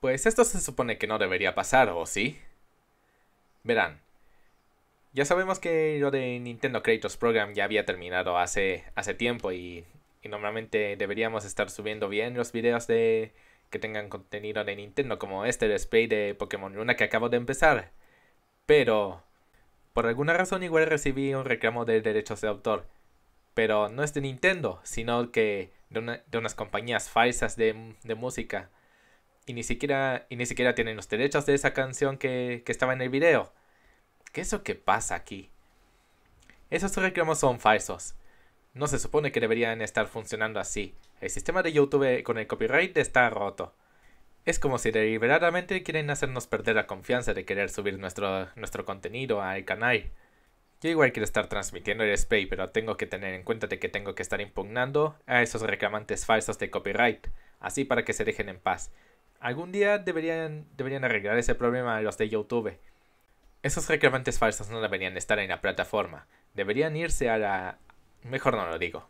Pues esto se supone que no debería pasar, ¿o sí? Verán. Ya sabemos que lo de Nintendo Creators Program ya había terminado hace, hace tiempo y, normalmente deberíamos estar subiendo bien los videos de que tengan contenido de Nintendo como este display de Pokémon Luna que acabo de empezar. Pero... Por alguna razón igual recibí un reclamo de derechos de autor. Pero no es de Nintendo, sino que de, unas compañías falsas de, de música y ni siquiera, y ni siquiera tienen los derechos de esa canción que, estaba en el video. ¿Qué es lo que pasa aquí? Esos reclamos son falsos. No se supone que deberían estar funcionando así. El sistema de YouTube con el copyright está roto. Es como si deliberadamente quieren hacernos perder la confianza de querer subir nuestro, nuestro contenido al canal. Yo igual quiero estar transmitiendo el spay, pero tengo que tener en cuenta que tengo que estar impugnando a esos reclamantes falsos de copyright, así para que se dejen en paz. Algún día deberían, deberían arreglar ese problema a los de YouTube. Esos reclamantes falsos no deberían estar en la plataforma. Deberían irse a la... Mejor no lo digo.